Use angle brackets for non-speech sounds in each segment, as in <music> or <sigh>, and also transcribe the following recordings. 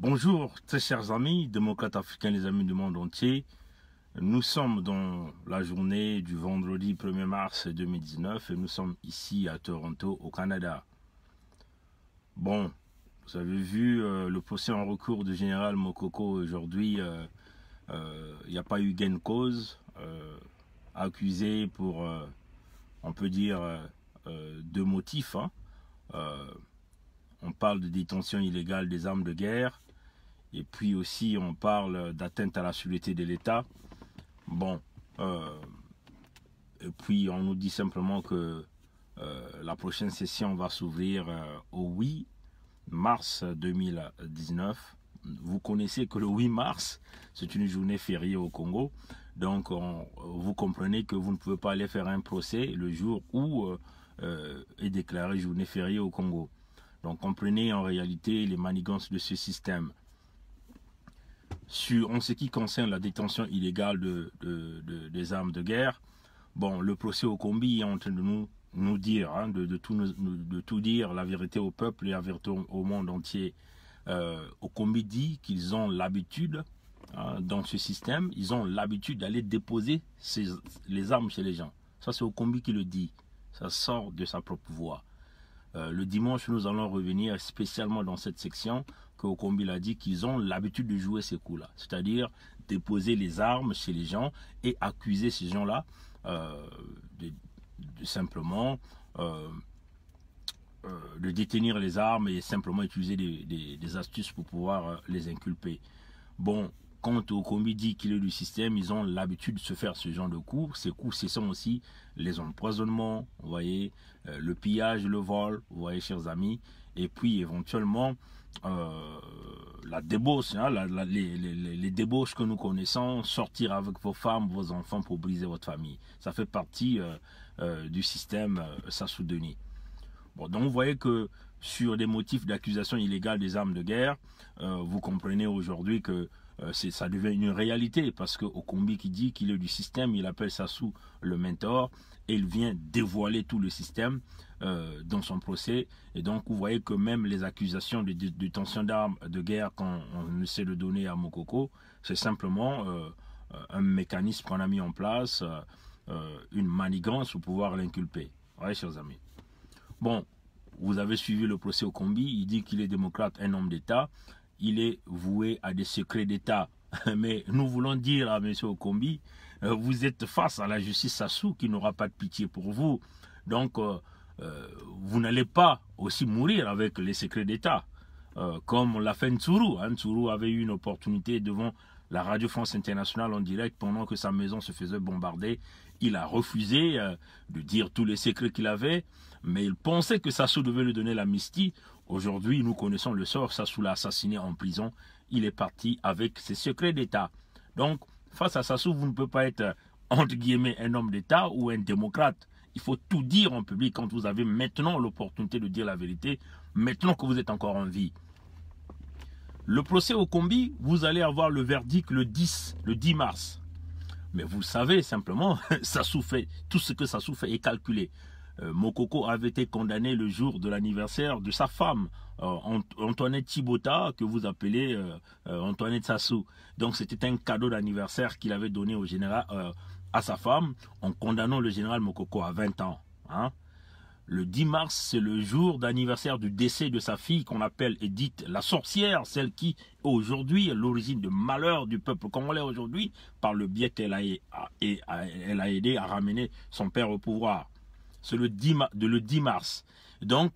Bonjour très chers amis, démocrates africains, les amis du monde entier. Nous sommes dans la journée du vendredi 1er mars 2019 et nous sommes ici à Toronto au Canada. Bon, vous avez vu euh, le procès en recours du général Mokoko aujourd'hui, euh, euh, il n'y a pas eu gain de cause, accusé pour, on peut dire, deux motifs. Hein. on parle de détention illégale des armes de guerre et puis aussi, on parle d'atteinte à la sûreté de l'État. Bon, euh, et puis on nous dit simplement que euh, la prochaine session va s'ouvrir euh, au 8 mars 2019. Vous connaissez que le 8 mars, c'est une journée fériée au Congo. Donc, vous comprenez que vous ne pouvez pas aller faire un procès le jour où est déclarée journée fériée au Congo. Donc, comprenez en réalité les manigances de ce système. Sur, en ce qui concerne la détention illégale de, des armes de guerre, bon, le procès au combi est en train de nous, nous dire, hein, de, tout de tout dire, la vérité au peuple et la au monde entier. Euh, au combi dit qu'ils ont l'habitude, hein, dans ce système, ils ont l'habitude d'aller déposer les armes chez les gens. Ça, c'est au combi qui le dit. Ça sort de sa propre voix. Euh, le dimanche, nous allons revenir spécialement dans cette section que Okombi l'a dit qu'ils ont l'habitude de jouer ces coups-là, c'est-à-dire déposer les armes chez les gens et accuser ces gens-là euh, de, simplement euh, de détenir les armes et simplement utiliser des, des astuces pour pouvoir les inculper. Bon, Quant aux comédies qu'il est du système, ils ont l'habitude de se faire ce genre de coups. Ces coups, ce sont aussi les empoisonnements, vous voyez, euh, le pillage, le vol, voyez, chers amis, et puis éventuellement euh, la débauche, hein, les, débauches que nous connaissons, sortir avec vos femmes, vos enfants pour briser votre famille. Ça fait partie euh, du système ça Bon, donc vous voyez que sur des motifs d'accusation illégale des armes de guerre, vous comprenez aujourd'hui que euh, ça devient une réalité parce que Okombi qui dit qu'il est du système, il appelle Sassou le mentor et il vient dévoiler tout le système euh, dans son procès. Et donc, vous voyez que même les accusations de détention d'armes de guerre qu'on on essaie de donner à Mokoko, c'est simplement euh, un mécanisme qu'on a mis en place, une manigance pour pouvoir l'inculper. Oui, chers amis. Bon, vous avez suivi le procès au il dit qu'il est démocrate, un homme d'État il est voué à des secrets d'État. <laughs> Mais nous voulons dire à M. Okombi, euh, vous êtes face à la justice Sassou qui n'aura pas de pitié pour vous. Donc, euh, euh, vous n'allez pas aussi mourir avec les secrets d'État, comme l'a fait hein, Ntsuru. avait eu une opportunité devant la Radio France Internationale en direct pendant que sa maison se faisait bombarder. Il a refusé de dire tous les secrets qu'il avait, mais il pensait que Sassou devait lui donner l'amnistie Aujourd'hui, nous connaissons le sort. Sassou l'a assassiné en prison. Il est parti avec ses secrets d'État. Donc, face à Sassou, vous ne pouvez pas être, entre guillemets, un homme d'État ou un démocrate. Il faut tout dire en public quand vous avez maintenant l'opportunité de dire la vérité, maintenant que vous êtes encore en vie. Le procès au combi, vous allez avoir le verdict le 10, le 10 mars. Mais vous savez simplement, Sassou <laughs> fait, tout ce que Sassou fait est calculé. Euh, Mokoko avait été condamné le jour de l'anniversaire de sa femme, euh, Antoinette Chibota, que vous appelez euh, Antoinette Sassou. Donc c'était un cadeau d'anniversaire qu'il avait donné au général, à sa femme en condamnant le général Mokoko à 20 ans. Hein. Le 10 mars, c'est le jour d'anniversaire du décès de sa fille qu'on appelle Edith la sorcière, celle qui aujourd'hui est l'origine de malheur du peuple congolais aujourd'hui, par le biais qu'elle a, aidé à ramener son père au pouvoir c'est le 10, de le 10 mars. Donc,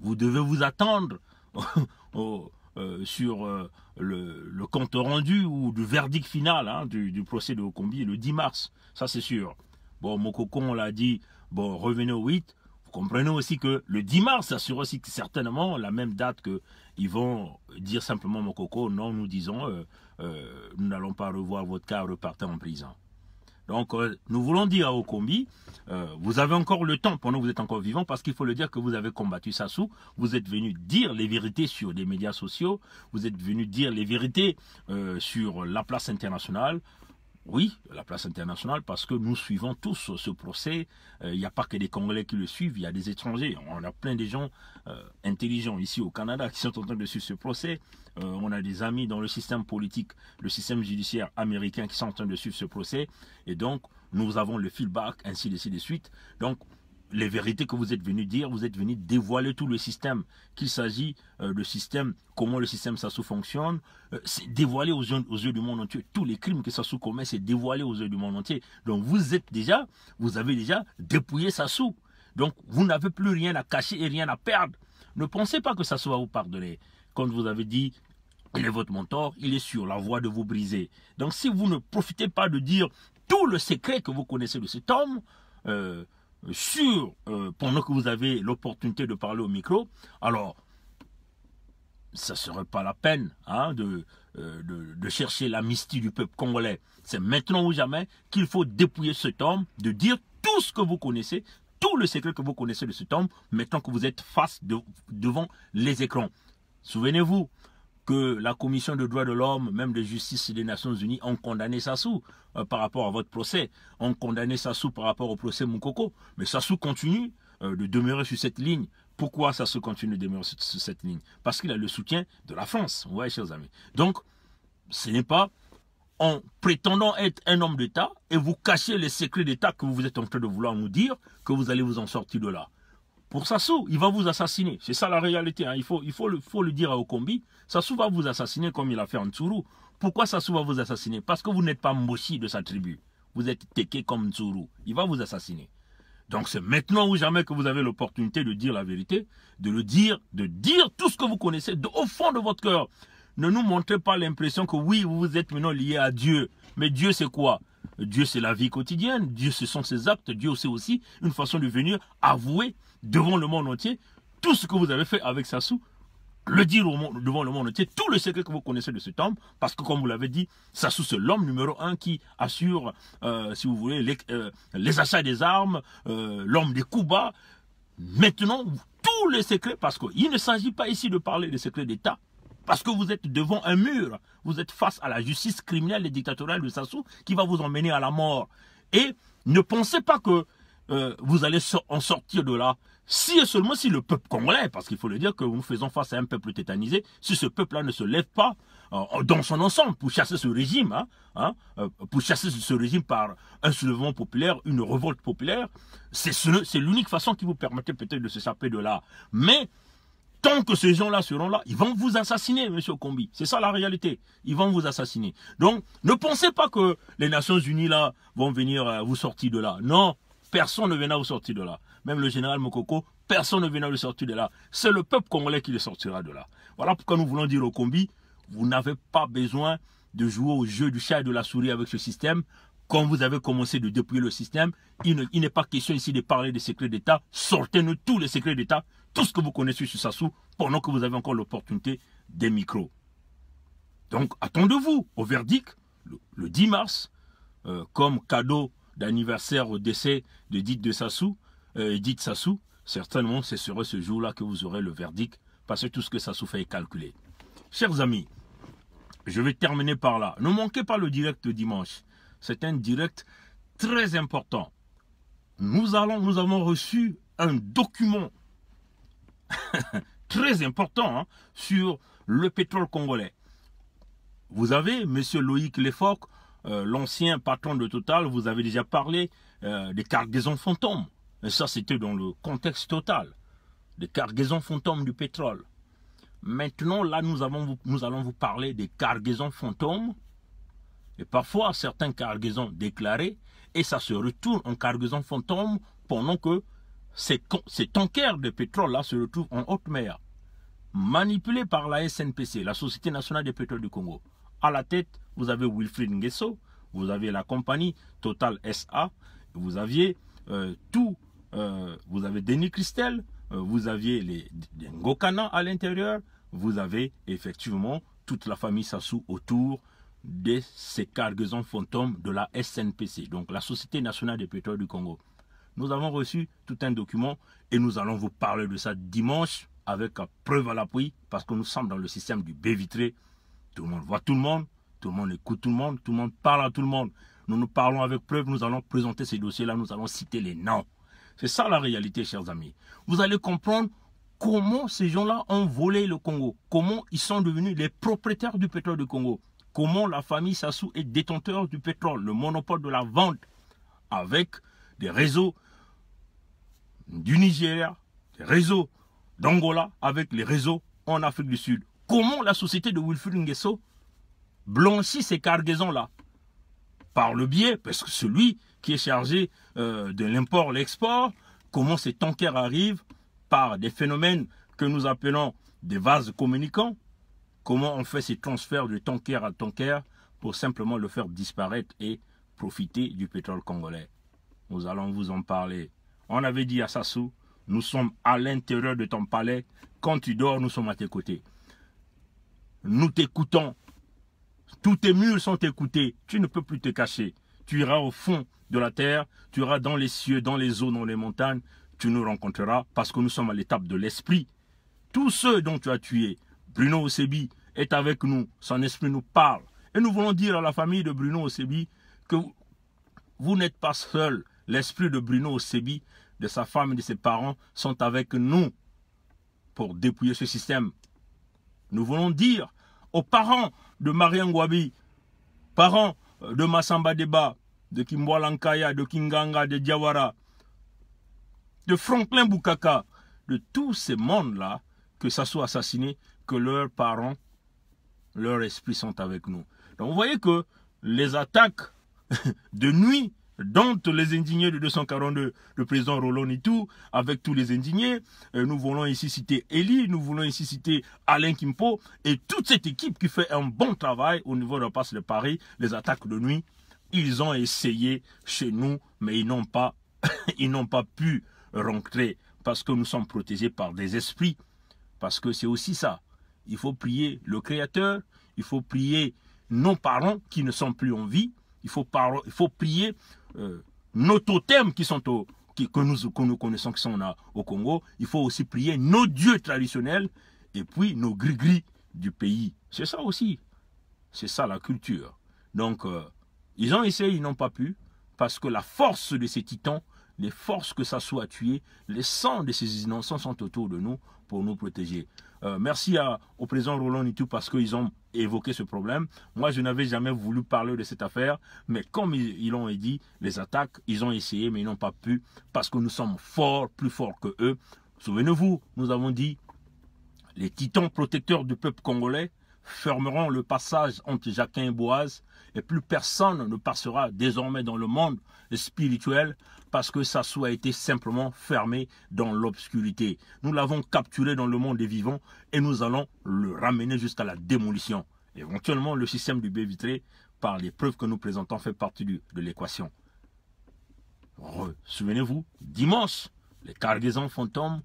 vous devez vous attendre <laughs> euh, sur euh, le, compte rendu ou du verdict final hein, du, procès de Combi le 10 mars. Ça, c'est sûr. Bon, Mokoko on l'a dit, bon, revenez au 8. Vous comprenez aussi que le 10 mars, ça aussi certainement la même date que ils vont dire simplement Mokoko, non, nous disons, euh, nous n'allons pas revoir votre cas, repartez en prison. Donc, euh, nous voulons dire à Okombi, euh, vous avez encore le temps pendant que vous êtes encore vivant, parce qu'il faut le dire que vous avez combattu Sassou, vous êtes venu dire les vérités sur les médias sociaux, vous êtes venu dire les vérités euh, sur la place internationale, oui, la place internationale, parce que nous suivons tous ce procès. Euh, il n'y a pas que des Congolais qui le suivent, il y a des étrangers. On a plein de gens euh, intelligents ici au Canada qui sont en train de suivre ce procès. Euh, on a des amis dans le système politique, le système judiciaire américain qui sont en train de suivre ce procès. Et donc, nous avons le feedback, ainsi de suite. Donc, les vérités que vous êtes venu dire, vous êtes venu dévoiler tout le système, qu'il s'agit euh, le de système, comment le système Sassou fonctionne, euh, c'est dévoilé aux yeux, aux yeux, du monde entier tous les crimes que Sassou commet, c'est dévoilé aux yeux du monde entier. Donc vous êtes déjà, vous avez déjà dépouillé Sassou. Donc vous n'avez plus rien à cacher et rien à perdre. Ne pensez pas que Sassou va vous pardonner. Quand vous avez dit, il est votre mentor, il est sur la voie de vous briser. Donc si vous ne profitez pas de dire tout le secret que vous connaissez de cet homme, euh, sur, euh, pendant que vous avez l'opportunité de parler au micro, alors, ça ne serait pas la peine hein, euh, de, de, chercher l'amnistie du peuple congolais. C'est maintenant ou jamais qu'il faut dépouiller cet homme, de dire tout ce que vous connaissez, tout le secret que vous connaissez de cet homme, maintenant que vous êtes face devant les écrans. Souvenez-vous, que la Commission des droits de l'homme, même de justice des Nations Unies, ont condamné Sassou euh, par rapport à votre procès, ont condamné Sassou par rapport au procès Moukoko. Mais Sassou continue euh, de demeurer sur cette ligne. Pourquoi Sassou continue de demeurer sur, cette ligne Parce qu'il a le soutien de la France, vous voyez, chers amis. Donc, ce n'est pas en prétendant être un homme d'État et vous cacher les secrets d'État que vous êtes en train de vouloir nous dire que vous allez vous en sortir de là pour Sassou. Il va vous assassiner. C'est ça la réalité. Hein. Il, faut, il faut, le, faut le dire à Okombi. Sassou va vous assassiner comme il a fait en Tsuru. Pourquoi Sassou va vous assassiner Parce que vous n'êtes pas Moshi de sa tribu. Vous êtes Teke comme Tsuru. Il va vous assassiner. Donc c'est maintenant ou jamais que vous avez l'opportunité de dire la vérité, de le dire, de dire tout ce que vous connaissez au fond de votre cœur. Ne nous montrez pas l'impression que oui, vous êtes maintenant lié à Dieu. Mais Dieu c'est quoi Dieu c'est la vie quotidienne, Dieu ce sont ses actes, Dieu c'est aussi une façon de venir avouer devant le monde entier tout ce que vous avez fait avec Sassou, le dire devant le monde entier, tout le secret que vous connaissez de ce homme, parce que comme vous l'avez dit, Sassou c'est l'homme numéro un qui assure, euh, si vous voulez, les, euh, achats des armes, euh, l'homme des coups Maintenant, tous les secrets, parce qu'il ne s'agit pas ici de parler des secrets d'État, parce que vous êtes devant un mur, vous êtes face à la justice criminelle et dictatoriale de Sassou qui va vous emmener à la mort. Et ne pensez pas que vous allez en sortir de là si seulement si le peuple congolais, parce qu'il faut le dire que nous faisons face à un peuple tétanisé, si ce peuple-là ne se lève pas euh, dans son ensemble pour chasser ce régime, hein, hein, euh, pour chasser ce régime par un soulèvement populaire, une révolte populaire, c'est l'unique façon qui vous permettait peut-être de s'échapper de là. Mais tant que ces gens-là seront là, ils vont vous assassiner, monsieur Combi. C'est ça la réalité. Ils vont vous assassiner. Donc, ne pensez pas que les Nations Unies, là, vont venir euh, vous sortir de là. Non, Personne ne viendra vous sortir de là. Même le général Mokoko, personne ne viendra vous sortir de là. C'est le peuple congolais qui le sortira de là. Voilà pourquoi nous voulons dire au combi, vous n'avez pas besoin de jouer au jeu du chat et de la souris avec ce système. Quand vous avez commencé de dépouiller le système, il n'est pas question ici de parler des secrets d'État. Sortez-nous tous les secrets d'État, tout ce que vous connaissez sur Sassou, pendant que vous avez encore l'opportunité des micros. Donc attendez-vous au verdict le, 10 mars, euh, comme cadeau d'anniversaire au décès de Dite de Sassou, euh, Sassou, certainement ce sera ce jour-là que vous aurez le verdict, parce que tout ce que Sassou fait est calculé. Chers amis, je vais terminer par là. Ne manquez pas le direct de dimanche. C'est un direct très important. Nous, allons, nous avons reçu un document <laughs> très important hein, sur le pétrole congolais. Vous avez M. Loïc Lefoc, euh, l'ancien patron de Total vous avez déjà parlé euh, des cargaisons fantômes. Et ça, c'était dans le contexte Total, des cargaisons fantômes du pétrole. Maintenant, là, nous, allons vous parler des cargaisons fantômes et parfois certaines cargaisons déclarées, et ça se retourne en cargaison fantôme pendant que ces, ces tankers de pétrole-là se retrouvent en haute mer, manipulés par la SNPC, la Société Nationale des Pétroles du Congo. À la tête, vous avez Wilfried Nguesso, vous avez la compagnie Total SA, vous aviez euh, tout, euh, vous avez Denis Christel, euh, vous aviez les, Ngokana à l'intérieur, vous avez effectivement toute la famille Sassou autour de ces cargaisons fantômes de la SNPC, donc la Société Nationale des Pétroles du Congo. Nous avons reçu tout un document et nous allons vous parler de ça dimanche avec preuve à l'appui parce que nous sommes dans le système du B vitré tout le monde voit tout le monde, tout le monde écoute tout le monde, tout le monde parle à tout le monde. Nous nous parlons avec preuve, nous allons présenter ces dossiers-là, nous allons citer les noms. C'est ça la réalité, chers amis. Vous allez comprendre comment ces gens-là ont volé le Congo, comment ils sont devenus les propriétaires du pétrole du Congo, comment la famille Sassou est détenteur du pétrole, le monopole de la vente, avec des réseaux du Nigeria, des réseaux d'Angola, avec les réseaux en Afrique du Sud. Comment la société de Wilfrid Nguesso blanchit ces cargaisons-là Par le biais, parce que celui qui est chargé euh, de l'import, l'export, comment ces tankers arrivent par des phénomènes que nous appelons des vases communicants, comment on fait ces transferts de tanker à tanker pour simplement le faire disparaître et profiter du pétrole congolais. Nous allons vous en parler. On avait dit à Sassou, nous sommes à l'intérieur de ton palais. Quand tu dors, nous sommes à tes côtés nous t'écoutons. Tous tes murs sont écoutés. Tu ne peux plus te cacher. Tu iras au fond de la terre, tu iras dans les cieux, dans les eaux, dans les montagnes. Tu nous rencontreras parce que nous sommes à l'étape de l'esprit. Tous ceux dont tu as tué, Bruno Osebi est avec nous. Son esprit nous parle. Et nous voulons dire à la famille de Bruno Osebi que vous n'êtes pas seul. L'esprit de Bruno Osebi, de sa femme et de ses parents sont avec nous pour dépouiller ce système. Nous voulons dire aux parents de Marian Gwabi, parents euh, de Massamba Deba, de Kimboalankaya, de Kinganga, de Diawara, de Franklin Bukaka, de tous ces mondes-là, que ça soit assassiné, que leurs parents, leurs esprits sont avec nous. Donc vous voyez que les attaques <laughs> de nuit dont les indignés de 242, le président Roland tout avec tous les indignés. Euh, nous voulons ici citer Elie, nous voulons ici citer Alain Kimpo et toute cette équipe qui fait un bon travail au niveau de la passe de Paris, les attaques de nuit. Ils ont essayé chez nous, mais ils n'ont pas, <laughs> ils n'ont pas pu rentrer parce que nous sommes protégés par des esprits. Parce que c'est aussi ça. Il faut prier le Créateur, il faut prier nos parents qui ne sont plus en vie, il faut, il faut prier euh. nos totems qui sont qui, que, nous, que nous connaissons qui sont au Congo, il faut aussi prier nos dieux traditionnels et puis nos gris-gris du pays. C'est ça aussi. C'est ça la culture. Donc, euh, ils ont essayé, ils n'ont pas pu, parce que la force de ces titans les forces que ça soit tuer, les sangs de ces innocents sont autour de nous pour nous protéger. Euh, merci au président Roland tout parce qu'ils ont évoqué ce problème. Moi, je n'avais jamais voulu parler de cette affaire, mais comme ils l'ont dit, les attaques, ils ont essayé, mais ils n'ont pas pu parce que nous sommes forts, plus forts que eux. Souvenez-vous, nous avons dit, les titans protecteurs du peuple congolais fermeront le passage entre Jacquin et Boaz, et plus personne ne passera désormais dans le monde spirituel parce que ça soit a été simplement fermé dans l'obscurité. Nous l'avons capturé dans le monde des vivants et nous allons le ramener jusqu'à la démolition. Éventuellement, le système du baie vitré, par les preuves que nous présentons, fait partie de l'équation. Souvenez-vous, dimanche, les cargaisons fantômes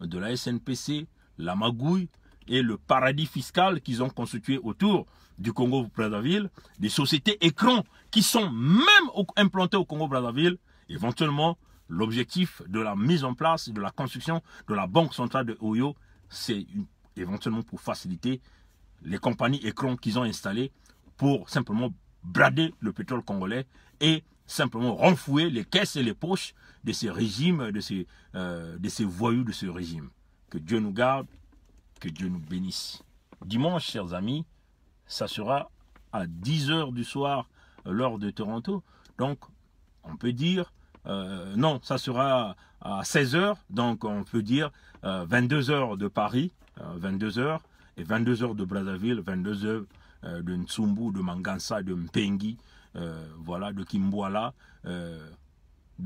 de la SNPC, la magouille, et le paradis fiscal qu'ils ont constitué autour du Congo-Brazzaville, des sociétés écrans qui sont même implantées au Congo-Brazzaville, éventuellement, l'objectif de la mise en place de la construction de la Banque centrale de Oyo, c'est éventuellement pour faciliter les compagnies écrans qu'ils ont installées pour simplement brader le pétrole congolais et simplement renfouer les caisses et les poches de ces régimes, de ces, euh, de ces voyous de ce régime. Que Dieu nous garde que Dieu nous bénisse. Dimanche, chers amis, ça sera à 10h du soir, l'heure de Toronto. Donc, on peut dire, euh, non, ça sera à 16h, donc on peut dire 22h euh, de Paris, 22h, euh, et 22h de Brazzaville, 22h de Ntsumbu, de Mangansa, de Mpengi, voilà, de Kimboala, de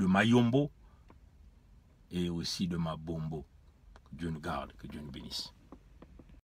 Mayombo, et aussi de Mabombo. Que Dieu nous garde, que Dieu nous bénisse.